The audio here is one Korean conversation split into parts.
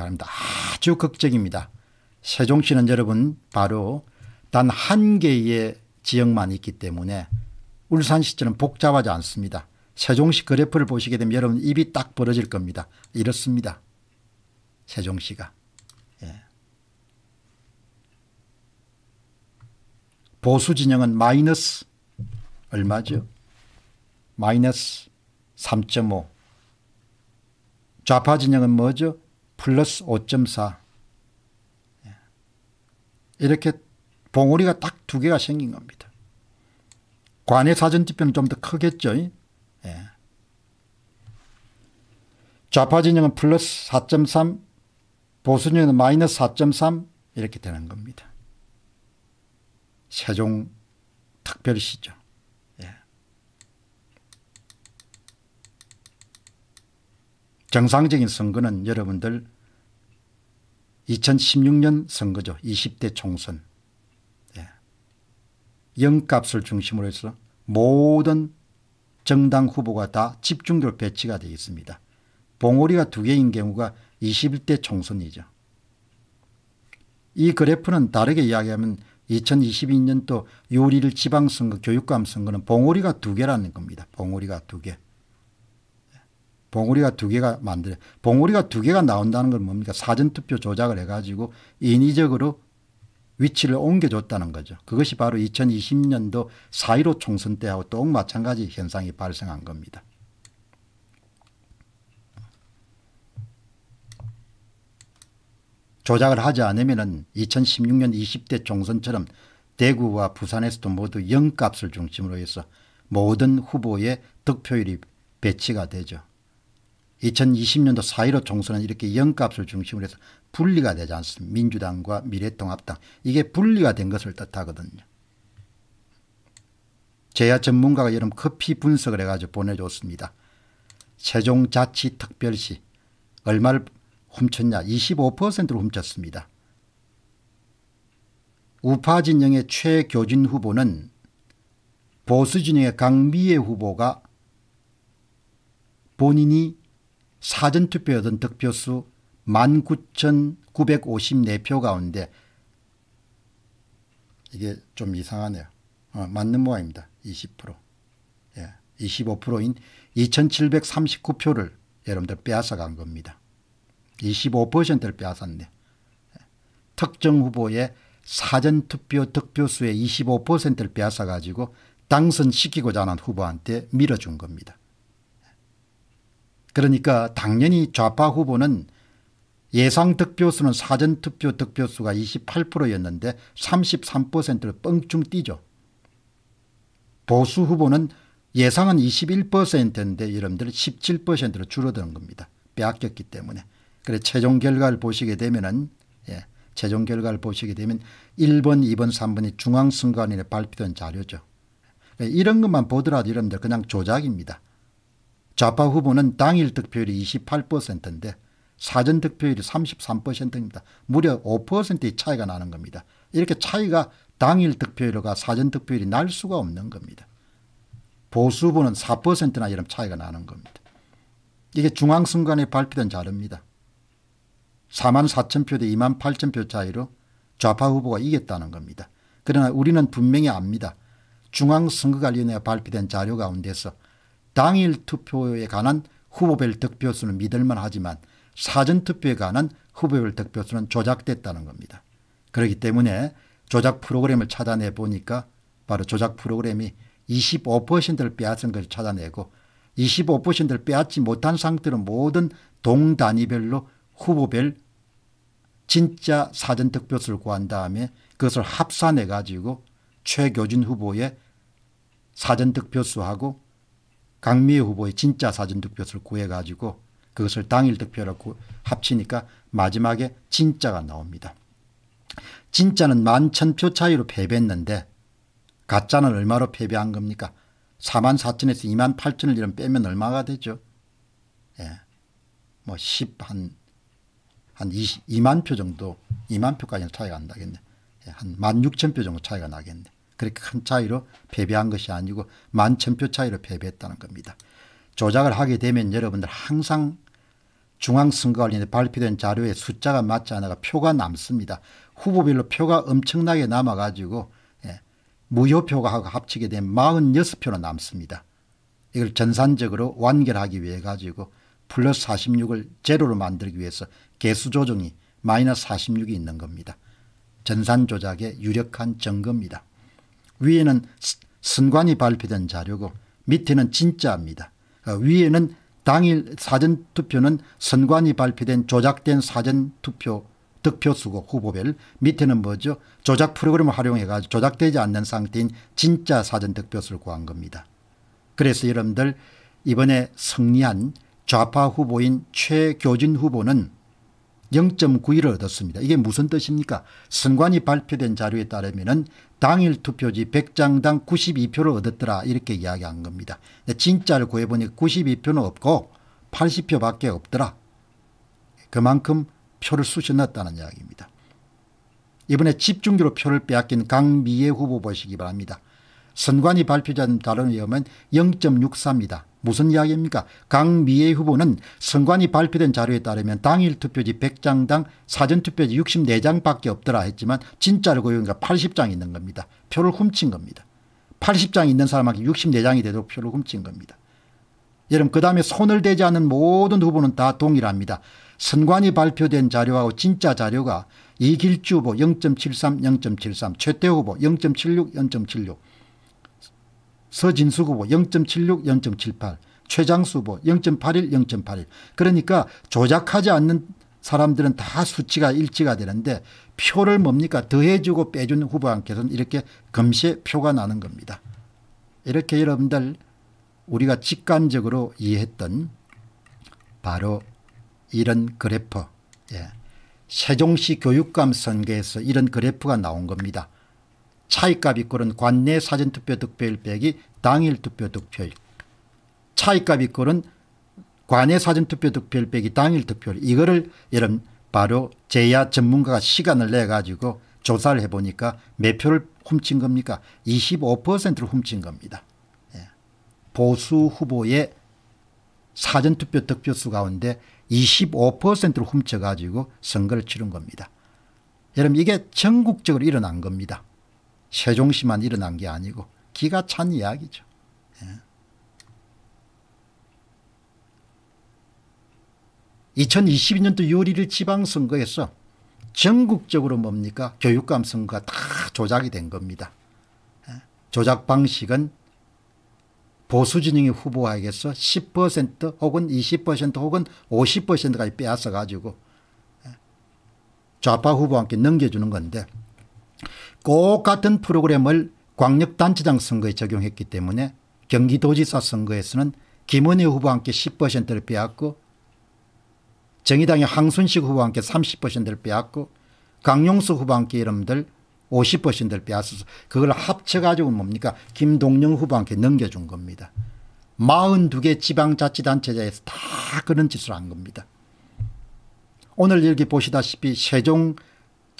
바랍니다. 아주 극적입니다. 세종시는 여러분 바로 단 한 개의 지역만 있기 때문에 울산시처럼 복잡하지 않습니다. 세종시 그래프를 보시게 되면 여러분 입이 딱 벌어질 겁니다. 이렇습니다. 세종시가. 예. 보수 진영은 마이너스 얼마죠? 마이너스 3.5 좌파 진영은 뭐죠? 플러스 5.4 예. 이렇게 봉우리가 딱 두 개가 생긴 겁니다. 관의 사전집변은 좀 더 크겠죠. 예. 좌파진영은 플러스 4.3 보수진영은 마이너스 4.3 이렇게 되는 겁니다. 세종특별시죠. 정상적인 선거는 여러분들 2016년 선거죠. 20대 총선. 예. 영값을 중심으로 해서 모든 정당 후보가 다 집중적으로 배치가 되어 있습니다. 봉오리가 두 개인 경우가 21대 총선이죠. 이 그래프는 다르게 이야기하면 2022년도 요리를 지방선거 교육감 선거는 봉오리가 두 개라는 겁니다. 봉오리가 두 개. 봉우리가 두 개가 만들 봉우리가 두 개가 나온다는 건 뭡니까 사전투표 조작을 해가지고 인위적으로 위치를 옮겨줬다는 거죠. 그것이 바로 2020년도 4.15 총선 때하고 똑 마찬가지 현상이 발생한 겁니다. 조작을 하지 않으면 2016년 20대 총선처럼 대구와 부산에서도 모두 영값을 중심으로 해서 모든 후보의 득표율이 배치가 되죠. 2020년도 4.15 총선은 이렇게 영값을 중심으로 해서 분리가 되지 않습니다. 민주당과 미래통합당. 이게 분리가 된 것을 뜻하거든요. 제야 전문가가 여름 커피 분석을 해가지고 보내줬습니다. 세종자치특별시 얼마를 훔쳤냐 25%를 훔쳤습니다. 우파 진영의 최교진 후보는 보수 진영의 강미애 후보가 본인이 사전투표에 얻은 득표수 19,954표 가운데 이게 좀 이상하네요. 어, 맞는 모양입니다. 20% 예, 25%인 2,739표를 여러분들 빼앗아간 겁니다. 25%를 빼앗았네. 예, 특정 후보의 사전투표 득표수의 25%를 빼앗아가지고 당선시키고자 하는 후보한테 밀어준 겁니다. 그러니까 당연히 좌파 후보는 예상 득표수는 사전 투표 득표수가 28%였는데 33%를 뻥충 뛰죠. 보수 후보는 예상은 21%인데 여러분들 17%로 줄어드는 겁니다. 빼앗겼기 때문에. 그래 최종 결과를 보시게 되면은 예, 최종 결과를 보시게 되면 1번, 2번, 3번이 중앙선관위에 발표된 자료죠. 그러니까 이런 것만 보더라도 여러분들 그냥 조작입니다. 좌파 후보는 당일 득표율이 28%인데 사전 득표율이 33%입니다. 무려 5%의 차이가 나는 겁니다. 이렇게 차이가 당일 득표율과 사전 득표율이 날 수가 없는 겁니다. 보수 후보는 4%나 이런 차이가 나는 겁니다. 이게 중앙선관에 발표된 자료입니다. 4만 4천 표 대 2만 8천 표 차이로 좌파 후보가 이겼다는 겁니다. 그러나 우리는 분명히 압니다. 중앙선거관리위원회가 발표된 자료 가운데서 당일 투표에 관한 후보별 득표수는 믿을만 하지만 사전투표에 관한 후보별 득표수는 조작됐다는 겁니다. 그렇기 때문에 조작 프로그램을 찾아내 보니까 바로 조작 프로그램이 25%를 빼앗은 것을 찾아내고 25%를 빼앗지 못한 상태로 모든 동단위별로 후보별 진짜 사전득표수를 구한 다음에 그것을 합산해 가지고 최교진 후보의 사전득표수하고 강미애 후보의 진짜 사전 득표수를 구해가지고 그것을 당일 득표라고 합치니까 마지막에 진짜가 나옵니다. 진짜는 만 천 표 차이로 패배했는데 가짜는 얼마로 패배한 겁니까? 4만 4천에서 2만 8천을 이런 빼면 얼마가 되죠? 예. 뭐 10, 한, 한 20, 2만 표 정도, 2만 표까지는 차이가 안 나겠네. 예. 한 1만 6천 표 정도 차이가 나겠네. 그렇게 큰 차이로 패배한 것이 아니고 만천표 차이로 패배했다는 겁니다. 조작을 하게 되면 여러분들 항상 중앙선거관리에 발표된 자료에 숫자가 맞지 않아가 표가 남습니다. 후보별로 표가 엄청나게 남아가지고 예, 무효표가 하고 합치게 되면 46표로 남습니다. 이걸 전산적으로 완결하기 위해 가지고 플러스 46을 제로로 만들기 위해서 개수 조정이 마이너스 46이 있는 겁니다. 전산 조작의 유력한 증거입니다. 위에는 선관이 발표된 자료고 밑에는 진짜입니다. 어, 위에는 당일 사전투표는 선관이 발표된 조작된 사전투표 득표수고 후보별 밑에는 뭐죠 조작 프로그램을 활용해 가지고 조작되지 않는 상태인 진짜 사전 득표수를 구한 겁니다. 그래서 여러분들 이번에 승리한 좌파 후보인 최교진 후보는 0.91을 얻었습니다. 이게 무슨 뜻입니까? 선관위 발표된 자료에 따르면 당일 투표지 100장당 92표를 얻었더라 이렇게 이야기한 겁니다. 진짜를 구해보니 92표는 없고 80표밖에 없더라. 그만큼 표를 쑤셔 넣었다는 이야기입니다. 이번에 집중적으로 표를 빼앗긴 강미애 후보 보시기 바랍니다. 선관위 발표된 자료에 의하면 0.63이다. 무슨 이야기입니까? 강미애 후보는 선관위 발표된 자료에 따르면 당일 투표지 100장당 사전투표지 64장밖에 없더라 했지만 진짜로 고용이가 80장 있는 겁니다. 표를 훔친 겁니다. 80장 있는 사람한테 64장이 되도록 표를 훔친 겁니다. 여러분 그 다음에 손을 대지 않은 모든 후보는 다 동일합니다. 선관위 발표된 자료하고 진짜 자료가 이길주 후보 0.73, 0.73, 최태 후보 0.76, 0.76 서진수 후보 0.76, 0.78, 최장수 후보 0.81, 0.81. 그러니까 조작하지 않는 사람들은 다 수치가 일치가 되는데 표를 뭡니까 더해주고 빼준 후보한테는 이렇게 금시에 표가 나는 겁니다. 이렇게 여러분들 우리가 직관적으로 이해했던 바로 이런 그래프 예. 세종시 교육감 선거에서 이런 그래프가 나온 겁니다. 차이값이 꼴은 관내 사전투표 득표일 빼기 당일 투표 득표일. 차이값이 꼴은 관내 사전투표 득표일 빼기 당일 득표일. 이거를 여러분 바로 제야 전문가가 시간을 내 가지고 조사를 해보니까 몇 표를 훔친 겁니까? 25%를 훔친 겁니다. 예. 보수 후보의 사전투표 득표수 가운데 25%를 훔쳐가지고 선거를 치른 겁니다. 여러분 이게 전국적으로 일어난 겁니다. 세종시만 일어난 게 아니고 기가 찬 이야기죠. 예. 이천2십 년도 6월 1일 지방선거에서 전국적으로 뭡니까 교육감 선거가 다 조작이 된 겁니다. 예. 조작 방식은 보수진영의 후보에게서 10% 혹은 20% 혹은 50%까지 빼앗아가지고 예. 좌파 후보와 함께 넘겨주는 건데 똑같은 프로그램을 광역단체장 선거에 적용했기 때문에 경기도지사 선거에서는 김은혜 후보와 함께 10%를 빼앗고 정의당의 황순식 후보와 함께 30%를 빼앗고 강용수 후보와 함께 이름들 50%를 빼앗아서 그걸 합쳐가지고 뭡니까 김동영 후보와 함께 넘겨준 겁니다. 42개 지방자치단체자에서 다 그런 짓을 한 겁니다. 오늘 여기 보시다시피 세종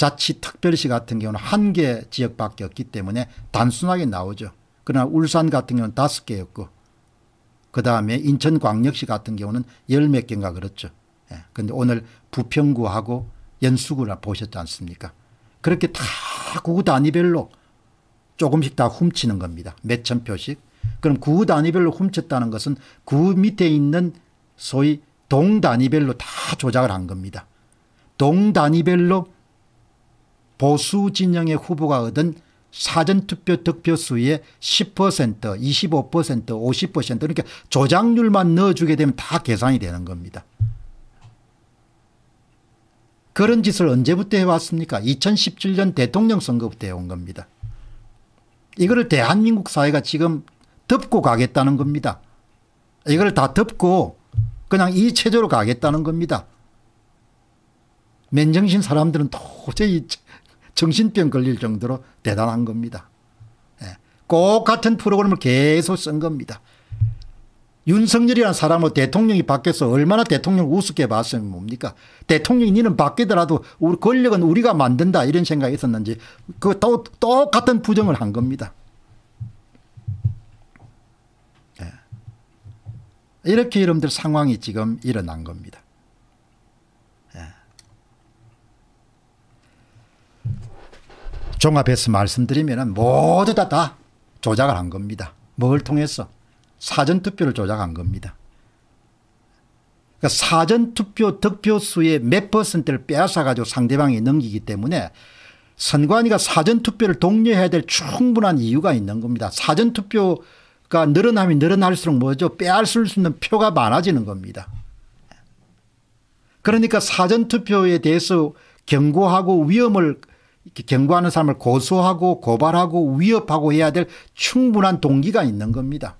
자치특별시 같은 경우는 한 개 지역밖에 없기 때문에 단순하게 나오죠. 그러나 울산 같은 경우는 다섯 개였고 그 다음에 인천광역시 같은 경우는 열 몇 개인가 그렇죠. 그런데 예. 오늘 부평구하고 연수구를 보셨지 않습니까? 그렇게 다 구 단위별로 조금씩 다 훔치는 겁니다. 몇 천 표씩. 그럼 구 단위별로 훔쳤다는 것은 구 밑에 있는 소위 동 단위별로 다 조작을 한 겁니다. 동 단위별로 보수 진영의 후보가 얻은 사전투표 득표수의 10% 25% 50% 그러니까 조작률만 넣어주게 되면 다 계산이 되는 겁니다. 그런 짓을 언제부터 해왔습니까 2017년 대통령 선거부터 해온 겁니다. 이거를 대한민국 사회가 지금 덮고 가겠다는 겁니다. 이걸 다 덮고 그냥 이 체제로 가겠다는 겁니다. 맨정신 사람들은 도저히 정신병 걸릴 정도로 대단한 겁니다. 예. 꼭 같은 프로그램을 계속 쓴 겁니다. 윤석열이라는 사람은 대통령이 바뀌서 얼마나 대통령을 우습게 봤으면 뭡니까 대통령이 니는 바뀌더라도 우리 권력은 우리가 만든다 이런 생각이 있었는지 그 똑같은 부정을 한 겁니다. 예. 이렇게 여러분들 상황이 지금 일어난 겁니다. 종합해서 말씀드리면 모두 다, 다 조작을 한 겁니다. 뭘 통해서? 사전투표를 조작한 겁니다. 그러니까 사전투표 득표수의 몇 퍼센트를 빼앗아가지고 상대방이 넘기기 때문에 선관위가 사전투표를 독려해야 될 충분한 이유가 있는 겁니다. 사전투표가 늘어나면 늘어날수록 뭐죠? 빼앗을 수 있는 표가 많아지는 겁니다. 그러니까 사전투표에 대해서 경고하고 위험을 경고하는 사람을 고소하고 고발하고 위협하고 해야 될 충분한 동기가 있는 겁니다.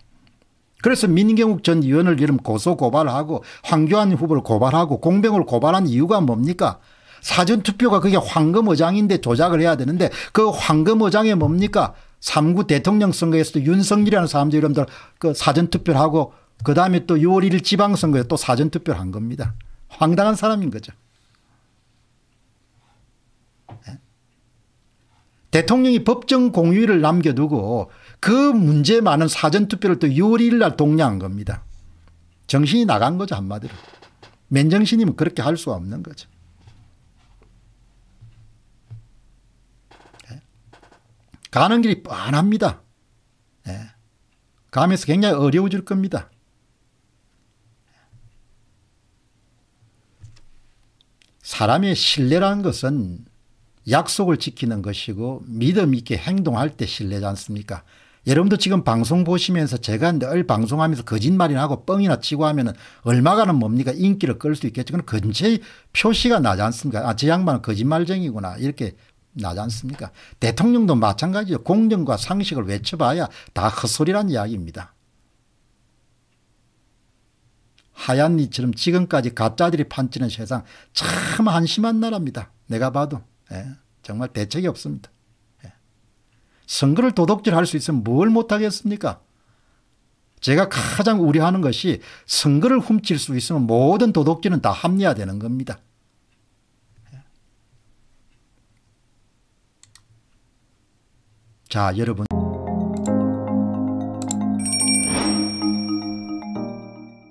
그래서 민경욱 전 의원을 이름 고소 고발하고 황교안 후보를 고발하고 공병을 고발한 이유가 뭡니까? 사전투표가 그게 황금어장인데 조작을 해야 되는데 그 황금어장이 뭡니까? 3구 대통령 선거에서도 윤석열이라는 사람들 이름들 그 사전투표를 하고 그 다음에 또 6월 1일 지방선거에 또 사전투표를 한 겁니다. 황당한 사람인 거죠. 대통령이 법정 공휴일을 남겨두고 그 문제 많은 사전투표를 또 6월 1일 날 동량한 겁니다. 정신이 나간 거죠 한마디로. 맨정신이면 그렇게 할수 없는 거죠. 예? 가는 길이 뻔합니다. 가면서 예? 굉장히 어려워질 겁니다. 사람의 신뢰라는 것은 약속을 지키는 것이고 믿음 있게 행동할 때 신뢰지 않습니까? 여러분도 지금 방송 보시면서 제가 늘 방송하면서 거짓말이나 하고 뻥이나 치고 하면은 얼마가는 뭡니까? 인기를 끌 수 있겠죠. 그건 근처에 표시가 나지 않습니까? 아, 저 양반은 거짓말쟁이구나. 이렇게 나지 않습니까? 대통령도 마찬가지죠. 공정과 상식을 외쳐봐야 다 헛소리란 이야기입니다. 하얀 니처럼 지금까지 가짜들이 판치는 세상 참 한심한 나라입니다. 내가 봐도. 예. 정말 대책이 없습니다. 예. 선거를 도둑질할 수 있으면 뭘 못하겠습니까? 제가 가장 우려하는 것이 선거를 훔칠 수 있으면 모든 도덕질은 다 합리화되는 겁니다. 예. 자, 여러분.